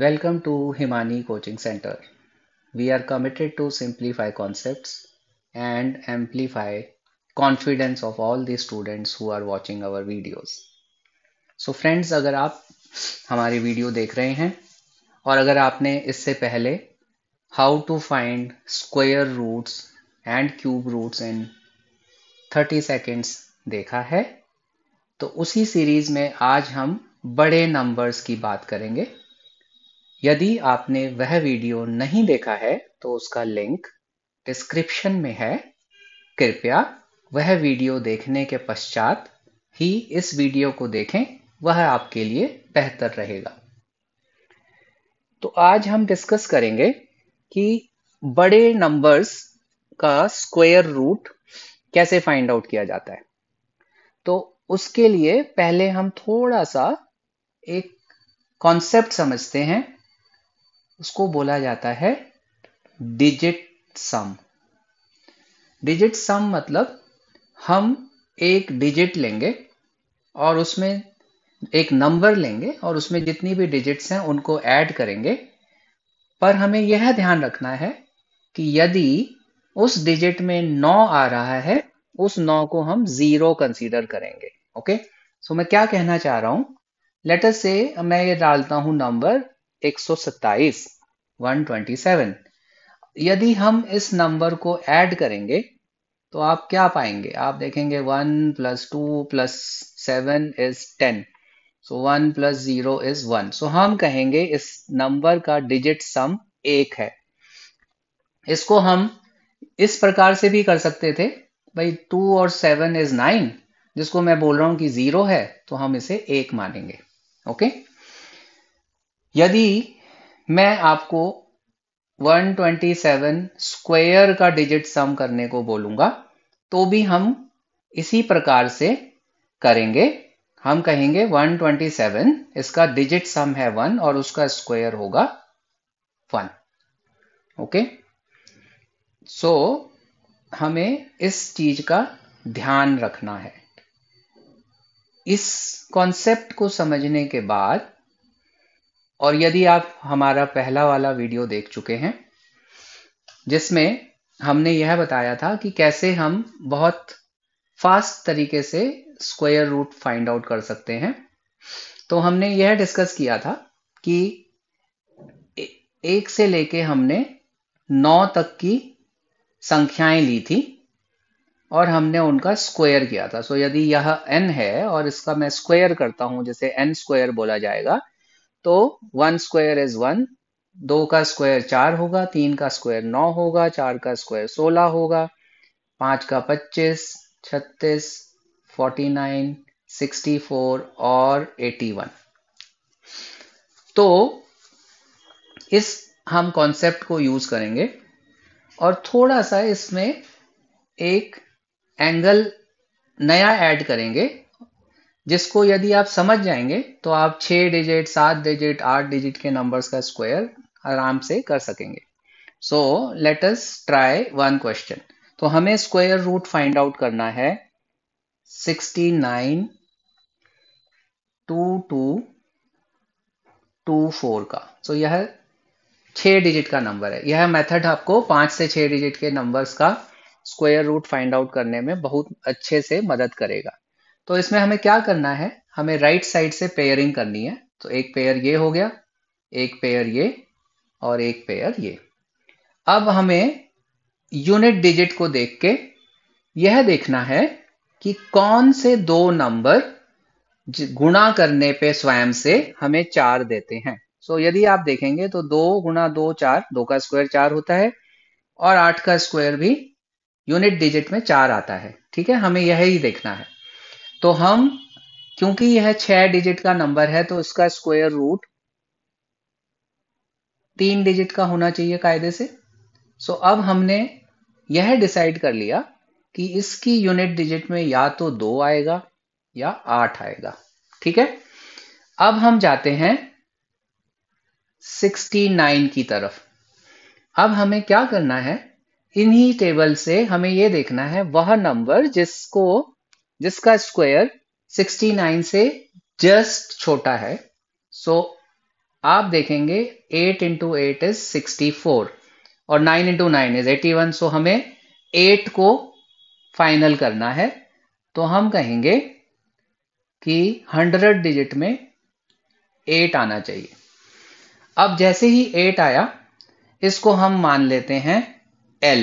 Welcome to Himani Coaching Center. We are committed to simplify concepts and amplify confidence of all the students who are watching our videos. So friends, अगर आप हमारी video देख रहे हैं और अगर आपने इससे पहले how to find square roots and cube roots in 30 seconds देखा है तो उसी सीरीज में आज हम बड़े नंबर्स की बात करेंगे यदि आपने वह वीडियो नहीं देखा है तो उसका लिंक डिस्क्रिप्शन में है कृपया वह वीडियो देखने के पश्चात ही इस वीडियो को देखें वह आपके लिए बेहतर रहेगा तो आज हम डिस्कस करेंगे कि बड़े नंबर्स का स्क्वायर रूट कैसे फाइंड आउट किया जाता है तो उसके लिए पहले हम थोड़ा सा एक कॉन्सेप्ट समझते हैं उसको बोला जाता है डिजिट सम डिजिट सम मतलब हम एक डिजिट लेंगे और उसमें एक नंबर लेंगे और उसमें जितनी भी डिजिट्स हैं उनको ऐड करेंगे पर हमें यह ध्यान रखना है कि यदि उस डिजिट में नौ आ रहा है उस नौ को हम जीरो कंसीडर करेंगे ओके सो मैं क्या कहना चाह रहा हूं लेटर से मैं ये डालता हूं नंबर 127 127 यदि हम इस नंबर को ऐड करेंगे तो आप क्या पाएंगे आप देखेंगे 1 plus two plus seven is ten so one plus zero is 1 so हम कहेंगे इस नंबर का डिजिट सम एक है इसको हम इस प्रकार से भी कर सकते थे भाई टू और सेवन इज नाइन जिसको मैं बोल रहा हूं कि जीरो है तो हम इसे एक मानेंगे ओके यदि मैं आपको 127 स्क्वायर का डिजिट सम करने को बोलूंगा तो भी हम इसी प्रकार से करेंगे हम कहेंगे 127 इसका डिजिट सम है 1 और उसका स्क्वायर होगा 1 ओके सो हमें इस चीज का ध्यान रखना है इस कॉन्सेप्ट को समझने के बाद और यदि आप हमारा पहला वाला वीडियो देख चुके हैं जिसमें हमने यह बताया था कि कैसे हम बहुत फास्ट तरीके से स्क्वायर रूट फाइंड आउट कर सकते हैं तो हमने यह डिस्कस किया था कि एक से लेके हमने नौ तक की संख्याएं ली थी और हमने उनका स्क्वायर किया था सो यदि यह n है और इसका मैं स्क्वायर करता हूं जिसे n स्क्वायर बोला जाएगा तो वन स्क्वायर इज वन दो का स्क्वायर चार होगा तीन का स्क्वायर नौ होगा चार का स्क्वायर सोलह होगा पांच का पच्चीस छत्तीस फोर्टी नाइन सिक्सटी फोर और एटी वन तो इस हम कॉन्सेप्ट को यूज करेंगे और थोड़ा सा इसमें एक एंगल नया ऐड करेंगे जिसको यदि आप समझ जाएंगे तो आप छह डिजिट सात डिजिट आठ डिजिट के नंबर्स का स्क्वायर आराम से कर सकेंगे so let us try one question तो हमें स्क्वायर रूट फाइंड आउट करना है 69 फोर का सो so, यह छह डिजिट का नंबर है यह मेथड आपको पांच से छह डिजिट के नंबर्स का स्क्वायर रूट फाइंड आउट करने में बहुत अच्छे से मदद करेगा तो इसमें हमें क्या करना है हमें राइट right साइड से पेयरिंग करनी है तो एक पेयर ये हो गया एक पेयर ये और एक पेयर ये अब हमें यूनिट डिजिट को देख के यह देखना है कि कौन से दो नंबर गुणा करने पे स्वयं से हमें चार देते हैं सो so, यदि आप देखेंगे तो दो गुणा दो चार दो का स्क्वायर चार होता है और आठ का स्क्वायर भी यूनिट डिजिट में चार आता है ठीक है हमें यही देखना है तो हम क्योंकि यह छह डिजिट का नंबर है तो इसका स्क्वायर रूट तीन डिजिट का होना चाहिए कायदे से सो so, अब हमने यह डिसाइड कर लिया कि इसकी यूनिट डिजिट में या तो दो आएगा या आठ आएगा ठीक है अब हम जाते हैं 69 की तरफ अब हमें क्या करना है इन्हीं टेबल से हमें यह देखना है वह नंबर जिसको जिसका स्क्वायर 69 से जस्ट छोटा है सो so, आप देखेंगे 8 इंटू एट इज 64 और 9 इंटू नाइन इज 81 सो हमें 8 को फाइनल करना है तो हम कहेंगे कि 100 डिजिट में 8 आना चाहिए अब जैसे ही 8 आया इसको हम मान लेते हैं एल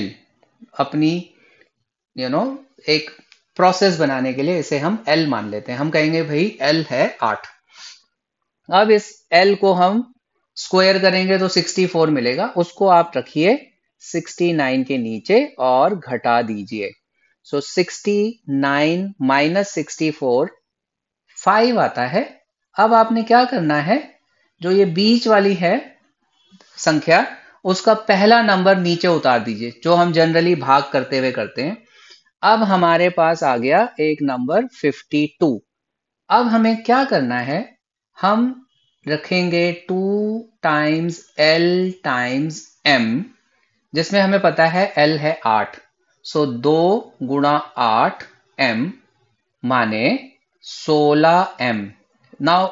अपनी यू you नो know, एक प्रोसेस बनाने के लिए इसे हम एल मान लेते हैं हम कहेंगे भाई एल है आठ अब इस एल को हम स्क्वायर करेंगे तो 64 मिलेगा उसको आप रखिए 69 के नीचे और घटा दीजिए so sixty nine minus sixty आता है अब आपने क्या करना है जो ये बीच वाली है संख्या उसका पहला नंबर नीचे उतार दीजिए जो हम जनरली भाग करते हुए करते हैं अब हमारे पास आ गया एक नंबर 52 अब हमें क्या करना है हम रखेंगे two times L times M जिसमें हमें पता है एल है आठ सो so, दो गुणा आठ एम माने सोलह एम नाउ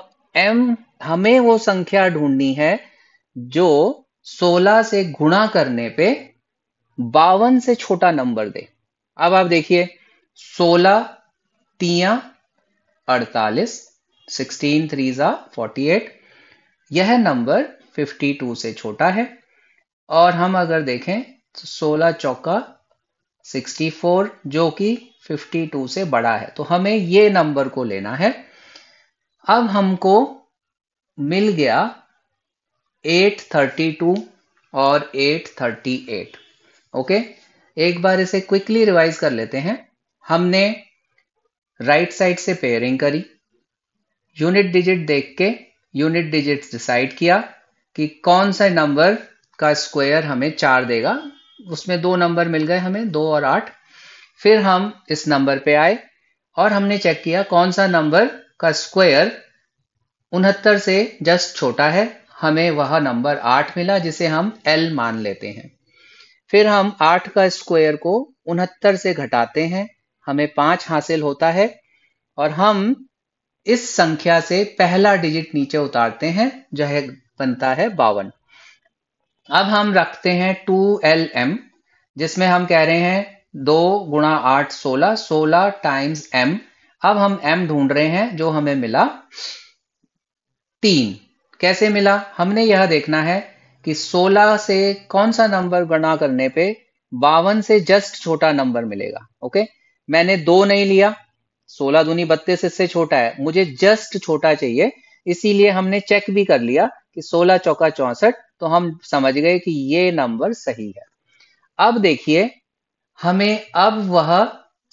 एम हमें वो संख्या ढूंढनी है जो सोलह से गुणा करने पे बावन से छोटा नंबर दे अब आप देखिए सोलह तिया अड़तालीस सिक्सटीन थ्री ज़ा फोर्टी एट यह नंबर फिफ्टी टू से छोटा है और हम अगर देखें तो सोलह चौका सिक्सटी फोर जो कि फिफ्टी टू से बड़ा है तो हमें ये नंबर को लेना है अब हमको मिल गया एट थर्टी टू और एट थर्टी एट ओके एक बार इसे क्विकली रिवाइज कर लेते हैं हमने राइट साइड से पेयरिंग करी यूनिट डिजिट देख के यूनिट डिजिट डिसाइड किया कि कौन सा नंबर का स्क्वायर हमें चार देगा उसमें दो नंबर मिल गए हमें दो और आठ फिर हम इस नंबर पे आए और हमने चेक किया कौन सा नंबर का स्क्वायर उनहत्तर से जस्ट छोटा है हमें वह नंबर आठ मिला जिसे हम एल मान लेते हैं फिर हम आठ का स्क्वायर को उनहत्तर से घटाते हैं हमें पांच हासिल होता है और हम इस संख्या से पहला डिजिट नीचे उतारते हैं जो है बनता है बावन अब हम रखते हैं टू एल एम जिसमें हम कह रहे हैं दो गुणा आठ सोलह सोलह टाइम्स एम अब हम एम ढूंढ रहे हैं जो हमें मिला तीन कैसे मिला हमने यह देखना है कि 16 से कौन सा नंबर गणा करने पे बावन से जस्ट छोटा नंबर मिलेगा ओके मैंने दो नहीं लिया 16 दूनी बत्तीस इससे छोटा है मुझे जस्ट छोटा चाहिए इसीलिए हमने चेक भी कर लिया कि 16 चौका चौसठ तो हम समझ गए कि ये नंबर सही है अब देखिए हमें अब वह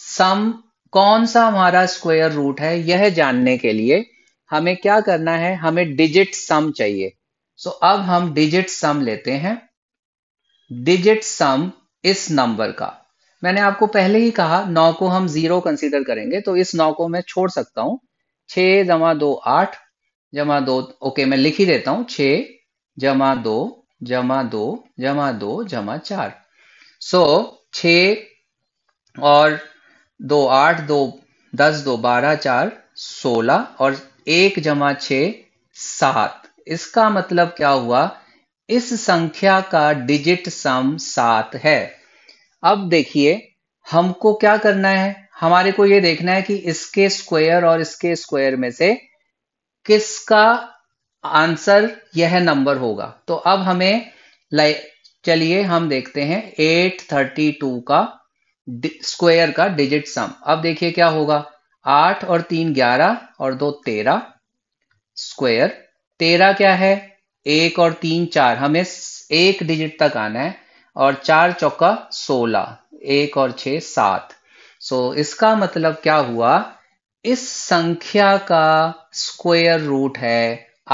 सम कौन सा हमारा स्क्वायर रूट है यह जानने के लिए हमें क्या करना है हमें डिजिट सम चाहिए सो so, अब हम डिजिट सम लेते हैं डिजिट सम इस नंबर का मैंने आपको पहले ही कहा नौ को हम जीरो कंसीडर करेंगे तो इस नौ को मैं छोड़ सकता हूं छ जमा दो आठ जमा दो ओके मैं लिख ही देता हूं छ जमा दो जमा दो जमा दो जमा चार सो so, छ और दो आठ दो दस दो बारह चार सोलह और एक जमा छ सात इसका मतलब क्या हुआ इस संख्या का डिजिट सम सात है अब देखिए हमको क्या करना है हमारे को यह देखना है कि इसके स्क्वायर और इसके स्क्वायर में से किसका आंसर यह नंबर होगा तो अब हमें चलिए हम देखते हैं 832 का स्क्वायर का डिजिट सम अब देखिए क्या होगा आठ और तीन ग्यारह और दो तेरह स्क्वायर तेरह क्या है एक और तीन चार हमें एक डिजिट तक आना है और चार चौका सोलह एक और छ सात सो इसका मतलब क्या हुआ इस संख्या का स्क्वायर रूट है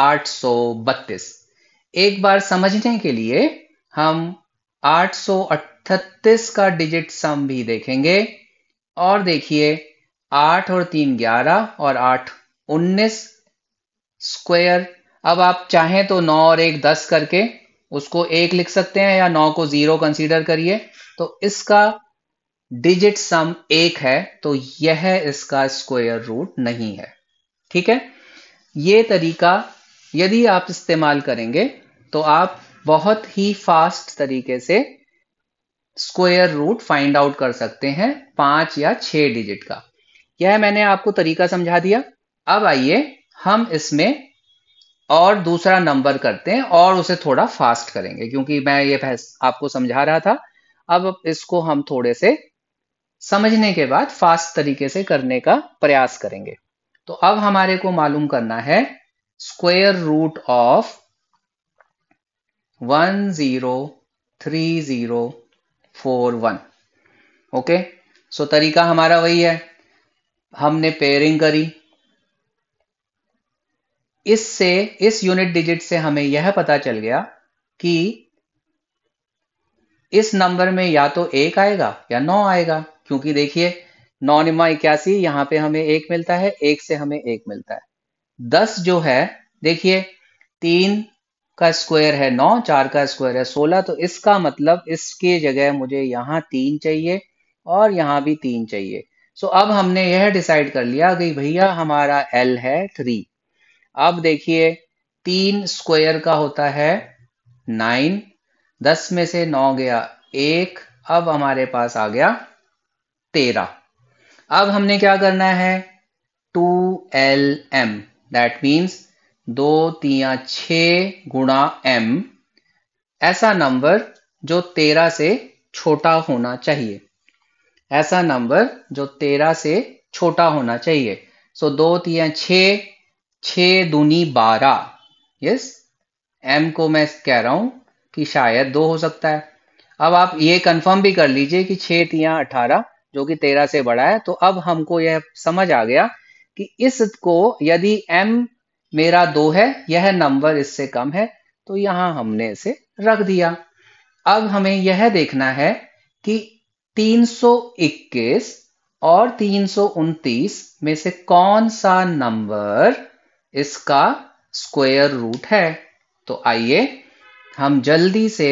आठ सौ बत्तीस एक बार समझने के लिए हम आठ सौ अठतीस का डिजिट सम भी देखेंगे और देखिए आठ और तीन ग्यारह और आठ उन्नीस स्क्वायर अब आप चाहें तो नौ और एक दस करके उसको एक लिख सकते हैं या नौ को जीरो कंसीडर करिए तो इसका डिजिट सम एक है तो यह इसका स्क्वायर रूट नहीं है ठीक है ये तरीका यदि आप इस्तेमाल करेंगे तो आप बहुत ही फास्ट तरीके से स्क्वायर रूट फाइंड आउट कर सकते हैं पांच या छह डिजिट का यह मैंने आपको तरीका समझा दिया अब आइए हम इसमें और दूसरा नंबर करते हैं और उसे थोड़ा फास्ट करेंगे क्योंकि मैं ये आपको समझा रहा था अब इसको हम थोड़े से समझने के बाद फास्ट तरीके से करने का प्रयास करेंगे तो अब हमारे को मालूम करना है square root of one zero three zero four one okay so तरीका हमारा वही है हमने पेयरिंग करी इससे इस यूनिट डिजिट से हमें यह पता चल गया कि इस नंबर में या तो एक आएगा या नौ आएगा क्योंकि देखिए नौ निमा इक्यासी यहां पे हमें एक मिलता है एक से हमें एक मिलता है दस जो है देखिए तीन का स्क्वायर है नौ चार का स्क्वायर है सोलह तो इसका मतलब इसके जगह मुझे यहां तीन चाहिए और यहां भी तीन चाहिए सो अब हमने यह डिसाइड कर लिया कि भैया हमारा एल है थ्री अब देखिए तीन स्क्वायर का होता है नाइन दस में से नौ गया एक अब हमारे पास आ गया तेरह अब हमने क्या करना है two L M that means दो तिया छ गुणा एम ऐसा नंबर जो तेरह से छोटा होना चाहिए ऐसा नंबर जो तेरह से छोटा होना चाहिए सो so, दो तिया छ छः दूनी बारह यस एम को मैं कह रहा हूं कि शायद दो हो सकता है अब आप ये कंफर्म भी कर लीजिए कि छह तिया अठारह जो कि तेरह से बड़ा है तो अब हमको यह समझ आ गया कि इस को यदि एम मेरा दो है यह नंबर इससे कम है तो यहां हमने इसे रख दिया अब हमें यह देखना है कि 321 और तीन में से कौन सा नंबर इसका स्क्वायर रूट है तो आइए हम जल्दी से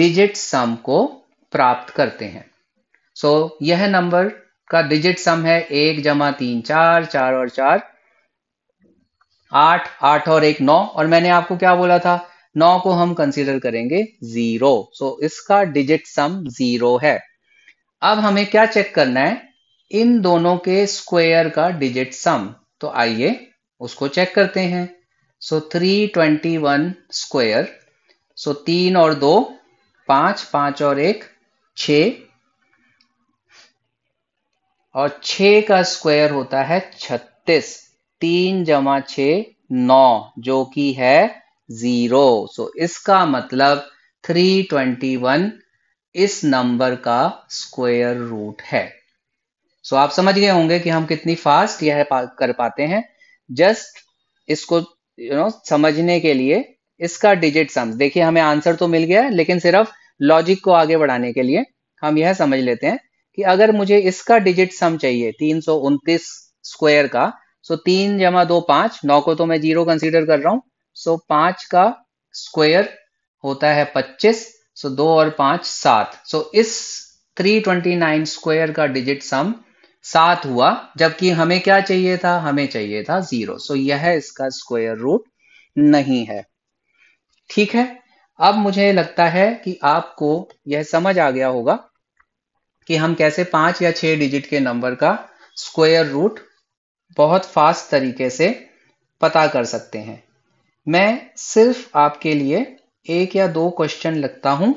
डिजिट सम को प्राप्त करते हैं सो so, यह नंबर का डिजिट सम है एक जमा तीन चार चार और चार आठ आठ और एक नौ और मैंने आपको क्या बोला था नौ को हम कंसीडर करेंगे जीरो सो so, इसका डिजिट सम जीरो है अब हमें क्या चेक करना है इन दोनों के स्क्वायर का डिजिट सम तो आइए उसको चेक करते हैं so three twenty one square so तीन और दो पांच पांच और एक छ और छ का स्क्वायर होता है छत्तीस तीन जमा छ नौ जो कि है जीरो सो so, इसका मतलब थ्री ट्वेंटी वन इस नंबर का स्क्वायर रूट है सो so, आप समझ गए होंगे कि हम कितनी फास्ट यह कर पाते हैं जस्ट इसको यू you नो know, समझने के लिए इसका डिजिट सम देखिए हमें आंसर तो मिल गया लेकिन सिर्फ लॉजिक को आगे बढ़ाने के लिए हम यह समझ लेते हैं कि अगर मुझे इसका डिजिट सम चाहिए तीन सौ स्क्वायर का सो तीन जमा दो पांच नौ को तो मैं जीरो कंसीडर कर रहा हूं सो पांच का स्क्वायर होता है पच्चीस सो दो और पांच सात सो इस थ्री ट्वेंटी नाइन स्क्वायर का डिजिट सम सात हुआ जबकि हमें क्या चाहिए था हमें चाहिए था जीरो सो यह इसका स्क्वायर रूट नहीं है ठीक है अब मुझे लगता है कि आपको यह समझ आ गया होगा कि हम कैसे पांच या छह डिजिट के नंबर का स्क्वायर रूट बहुत फास्ट तरीके से पता कर सकते हैं मैं सिर्फ आपके लिए एक या दो क्वेश्चन लगता हूं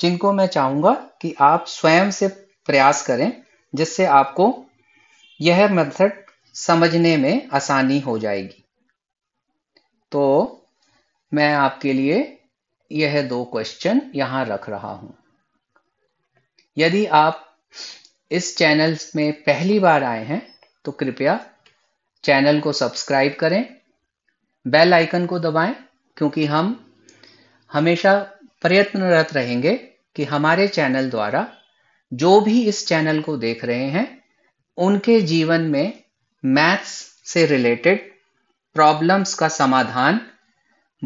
जिनको मैं चाहूंगा कि आप स्वयं से प्रयास करें जिससे आपको यह मेथड समझने में आसानी हो जाएगी तो मैं आपके लिए यह दो क्वेश्चन यहां रख रहा हूं यदि आप इस चैनल में पहली बार आए हैं तो कृपया चैनल को सब्सक्राइब करें बेल आइकन को दबाएं क्योंकि हम हमेशा प्रयत्नरत रहेंगे कि हमारे चैनल द्वारा जो भी इस चैनल को देख रहे हैं उनके जीवन में मैथ्स से रिलेटेड प्रॉब्लम्स का समाधान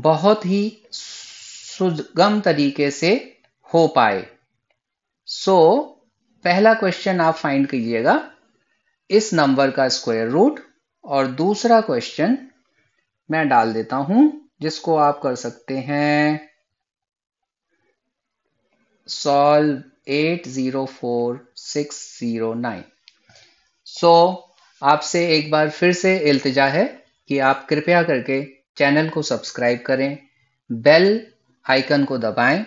बहुत ही सुगम तरीके से हो पाए सो so, पहला क्वेश्चन आप फाइंड कीजिएगा इस नंबर का स्क्वायर रूट और दूसरा क्वेश्चन मैं डाल देता हूं जिसको आप कर सकते हैं सॉल्व 804,609 सो so, आपसे एक बार फिर से इल्तिजा है कि आप कृपया करके चैनल को सब्सक्राइब करें बेल आइकन को दबाएं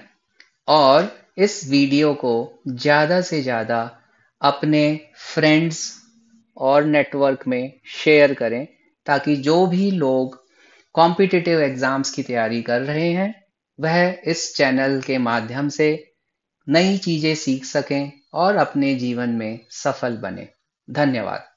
और इस वीडियो को ज़्यादा से ज़्यादा अपने फ्रेंड्स और नेटवर्क में शेयर करें ताकि जो भी लोग कॉम्पिटिटिव एग्ज़ाम्स की तैयारी कर रहे हैं वह इस चैनल के माध्यम से नई चीजें सीख सकें और अपने जीवन में सफल बने धन्यवाद